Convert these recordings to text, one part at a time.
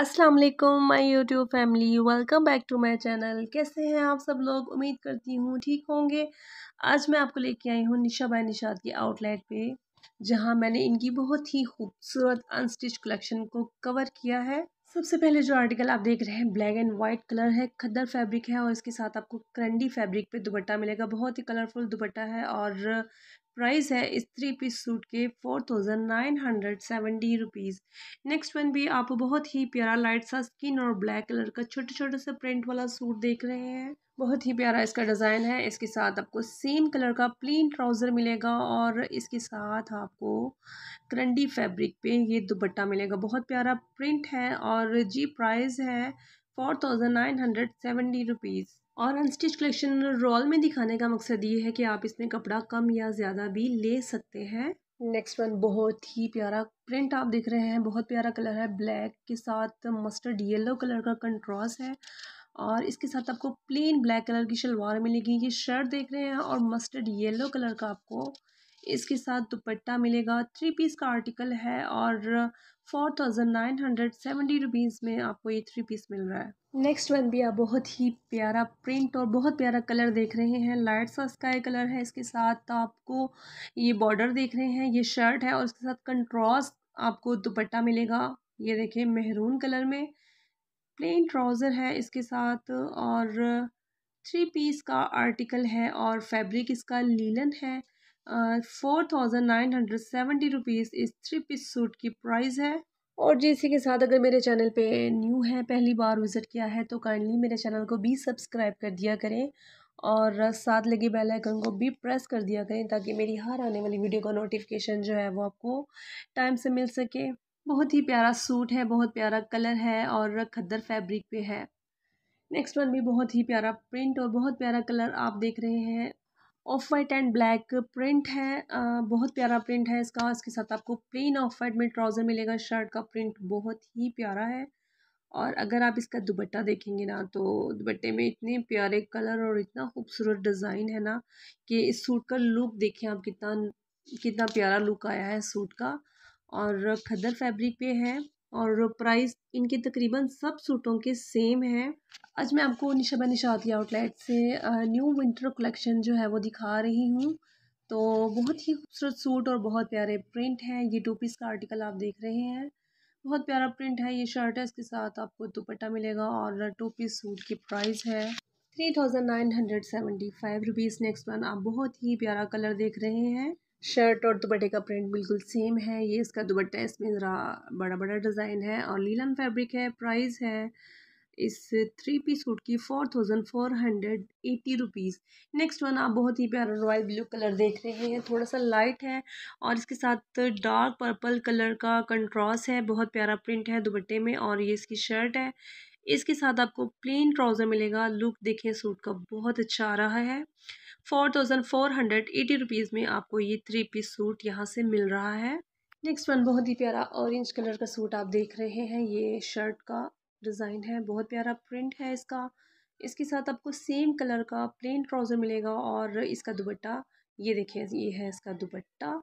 अस्सलाम वालेकुम my YouTube family welcome back to my channel कैसे हैं आप सब लोग उम्मीद करती हूँ ठीक होंगे आज मैं आपको लेके आई हूँ निशा बाय निशाद की आउटलेट पे जहाँ मैंने इनकी बहुत ही खूबसूरत अनस्टिच कलेक्शन को कवर किया है सबसे पहले जो आर्टिकल आप देख रहे हैं ब्लैक एंड वाइट कलर है खद्दर फैब्रिक है और इसके साथ आपको करंडी फैब्रिक पे दुपट्टा मिलेगा बहुत ही कलरफुल दुपट्टा है और प्राइस है इस थ्री पीस सूट के four thousand nine hundred seventy rupees next one भी आप बहुत ही प्यारा लाइट सा स्किन और ब्लैक कलर का छोटे छोटे से प्रिंट वाला सूट देख रहे हैं बहुत ही प्यारा इसका डिज़ाइन है इसके साथ आपको सेम कलर का प्लेन ट्राउज़र मिलेगा और इसके साथ आपको करंडी फैब्रिक पे ये दुपट्टा मिलेगा बहुत प्यारा प्रिंट है और जी प्राइस है four thousand nine hundred seventy rupees और अनस्टिच कलेक्शन रोल में दिखाने का मकसद ये है कि आप इसमें कपड़ा कम या ज़्यादा भी ले सकते हैं नेक्स्ट वन बहुत ही प्यारा प्रिंट आप देख रहे हैं बहुत प्यारा कलर है ब्लैक के साथ मस्टर्ड येलो कलर का कंट्रास्ट है और इसके साथ आपको प्लेन ब्लैक कलर की शलवार मिलेगी ये शर्ट देख रहे हैं और मस्टर्ड येलो कलर का आपको इसके साथ दुपट्टा मिलेगा थ्री पीस का आर्टिकल है और four thousand nine hundred seventy rupees में आपको ये थ्री पीस मिल रहा है नेक्स्ट वन भी आप बहुत ही प्यारा प्रिंट और बहुत प्यारा कलर देख रहे हैं लाइट सा स्काई कलर है इसके साथ आपको ये बॉर्डर देख रहे हैं ये शर्ट है और इसके साथ कंट्रॉस आपको दुपट्टा मिलेगा ये देखें मेहरून कलर में प्लेन ट्राउज़र है इसके साथ और थ्री पीस का आर्टिकल है और फैब्रिक इसका लीलन है four thousand nine hundred seventy rupees इस थ्री पीस सूट की प्राइस है और जी इसी के साथ अगर मेरे चैनल पे न्यू है पहली बार विज़िट किया है तो काइंडली मेरे चैनल को भी सब्सक्राइब कर दिया करें और साथ लगे बेल आइकन को भी प्रेस कर दिया करें ताकि मेरी हर आने वाली वीडियो का नोटिफिकेशन जो है वो आपको टाइम से मिल सके बहुत ही प्यारा सूट है बहुत प्यारा कलर है और खद्दर फैब्रिक पे है नेक्स्ट वन भी बहुत ही प्यारा प्रिंट और बहुत प्यारा कलर आप देख रहे हैं off white and black print है आ, बहुत प्यारा प्रिंट है इसका इसके साथ आपको प्लेन ऑफ वाइट में ट्राउज़र मिलेगा शर्ट का प्रिंट बहुत ही प्यारा है और अगर आप इसका दुपट्टा देखेंगे ना तो दुपट्टे में इतने प्यारे कलर और इतना खूबसूरत डिज़ाइन है ना कि इस सूट का लुक देखें आप कितना कितना प्यारा लुक आया है सूट का और खदर फैब्रिक पे है और प्राइस इनके तकरीबन सब सूटों के सेम हैं आज मैं आपको निशा निशाती आउटलेट से न्यू विंटर कलेक्शन जो है वो दिखा रही हूँ तो बहुत ही खूबसूरत सूट और बहुत प्यारे प्रिंट हैं ये टू पीस का आर्टिकल आप देख रहे हैं बहुत प्यारा प्रिंट है ये शर्ट है इसके साथ आपको दुपट्टा मिलेगा और टू पीस सूट की प्राइस है three thousand nine hundred seventy five rupees next one आप बहुत ही प्यारा कलर देख रहे हैं शर्ट और दुपट्टे का प्रिंट बिल्कुल सेम है ये इसका दुपट्टा है इसमें ज़रा बड़ा बड़ा डिज़ाइन है और लीलम फैब्रिक है प्राइस है इस थ्री पीस सूट की four thousand four hundred eighty rupees next one आप बहुत ही प्यारा रॉयल ब्लू कलर देख रहे हैं थोड़ा सा लाइट है और इसके साथ डार्क पर्पल कलर का कंट्रास है बहुत प्यारा प्रिंट है दुपट्टे में और ये इसकी शर्ट है इसके साथ आपको प्लेन ट्राउज़र मिलेगा लुक देखें सूट का बहुत अच्छा आ रहा है four thousand four hundred eighty rupees में आपको ये थ्री पीस सूट यहाँ से मिल रहा है नेक्स्ट वन बहुत ही प्यारा ऑरेंज कलर का सूट आप देख रहे हैं ये शर्ट का डिज़ाइन है बहुत प्यारा प्रिंट है इसका इसके साथ आपको सेम कलर का प्लेन ट्राउज़र मिलेगा और इसका दुपट्टा ये देखिए ये है इसका दुपट्टा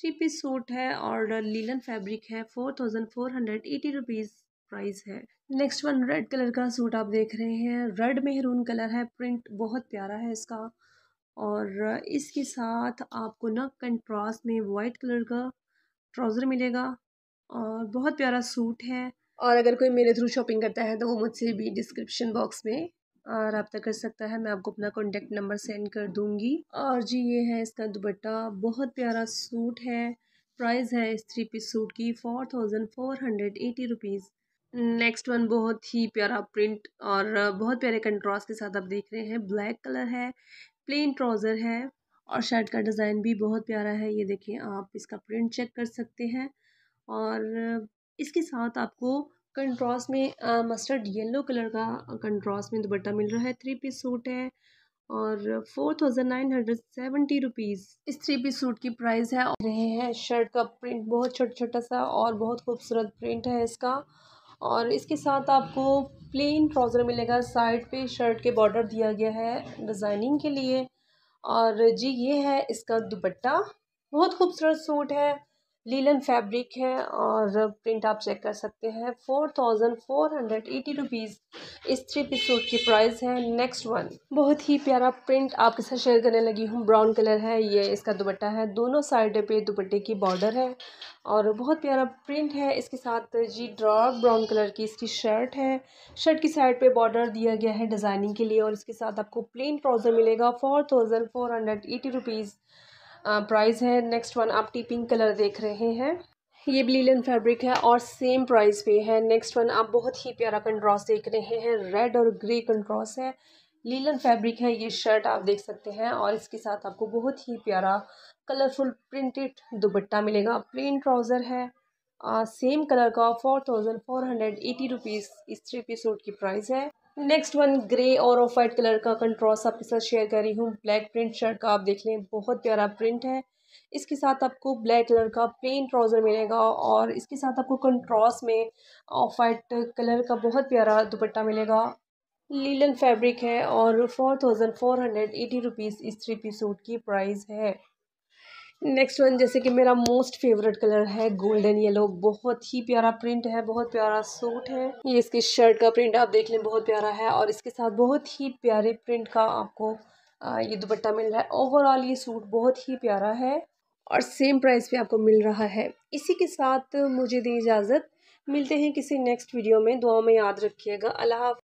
थ्री पीस सूट है और लीलन फैब्रिक है four thousand four hundred eighty rupees price है नेक्स्ट वन रेड कलर का सूट आप देख रहे हैं रेड मेहरून कलर है प्रिंट बहुत प्यारा है इसका और इसके साथ आपको नक कंट्रास्ट में वाइट कलर का ट्राउज़र मिलेगा और बहुत प्यारा सूट है और अगर कोई मेरे थ्रू शॉपिंग करता है तो वो मुझसे भी डिस्क्रिप्शन बॉक्स में रबता कर सकता है मैं आपको अपना कॉन्टेक्ट नंबर सेंड कर दूंगी और जी ये है इसका दुपट्टा बहुत प्यारा सूट है प्राइस है इस थ्री पीस सूट की four thousand four hundred eighty rupees next one बहुत ही प्यारा प्रिंट और बहुत प्यारे कंट्रास्ट के साथ आप देख रहे हैं ब्लैक कलर है प्लेन ट्राउज़र है और शर्ट का डिज़ाइन भी बहुत प्यारा है ये देखिए आप इसका प्रिंट चेक कर सकते हैं और इसके साथ आपको कंट्रास्ट में मस्टर्ड येलो कलर का कंट्रास्ट में दुपट्टा मिल रहा है थ्री पीस सूट है और four thousand nine hundred seventy rupees इस थ्री पीस सूट की प्राइस है रहे हैं शर्ट का प्रिंट बहुत छोटा छोटा सा और बहुत खूबसूरत प्रिंट है इसका और इसके साथ आपको प्लेन ट्राउज़र मिलेगा साइड पे शर्ट के बॉर्डर दिया गया है डिज़ाइनिंग के लिए और जी ये है इसका दुपट्टा बहुत खूबसूरत सूट है लीलन फैब्रिक है और प्रिंट आप चेक कर सकते हैं four thousand four hundred eighty rupees इस थ्री पीस सूट की प्राइस है नेक्स्ट वन बहुत ही प्यारा प्रिंट आपके साथ शेयर करने लगी हूँ ब्राउन कलर है ये इसका दुपट्टा है दोनों साइड पे दुपट्टे की बॉर्डर है और बहुत प्यारा प्रिंट है इसके साथ जी ड्रॉप ब्राउन कलर की इसकी शर्ट है शर्ट की साइड पे बॉर्डर दिया गया है डिज़ाइनिंग के लिए और इसके साथ आपको प्लेन ट्राउज़र मिलेगा four thousand four hundred eighty rupees price है नेक्स्ट वन आप टी पिंक कलर देख रहे हैं ये ब्लीलन फैब्रिक है और सेम प्राइस पे है नेक्स्ट वन आप बहुत ही प्यारा कंड्रॉस देख रहे हैं रेड और ग्रे कंट्रास्ट है लीलन फैब्रिक है ये शर्ट आप देख सकते हैं और इसके साथ आपको बहुत ही प्यारा कलरफुल प्रिंटेड दुपट्टा मिलेगा प्लेन ट्राउज़र है आ, सेम कलर का four thousand four hundred eighty rupees इस थ्री पी सूट की प्राइस है नेक्स्ट वन ग्रे और ऑफ वाइट कलर का कंट्रास्ट आपके साथ शेयर कर रही हूँ ब्लैक प्रिंट शर्ट का आप देख लें बहुत प्यारा प्रिंट है इसके साथ आपको ब्लैक कलर का प्लेन ट्राउज़र मिलेगा और इसके साथ आपको कंट्रास्ट में ऑफ वाइट कलर का बहुत प्यारा दुपट्टा मिलेगा लीलन फैब्रिक है और four thousand four hundred eighty rupees इस थ्री पी सूट की प्राइस है नेक्स्ट वन जैसे कि मेरा मोस्ट फेवरेट कलर है गोल्डन येलो बहुत ही प्यारा प्रिंट है बहुत प्यारा सूट है ये इसके शर्ट का प्रिंट आप देख लें बहुत प्यारा है और इसके साथ बहुत ही प्यारे प्रिंट का आपको ये दुपट्टा मिल रहा है ओवरऑल ये सूट बहुत ही प्यारा है और सेम प्राइस पे आपको मिल रहा है इसी के साथ मुझे दी इजाज़त मिलते हैं किसी नेक्स्ट वीडियो में दुआ में याद रखिएगा अल्लाह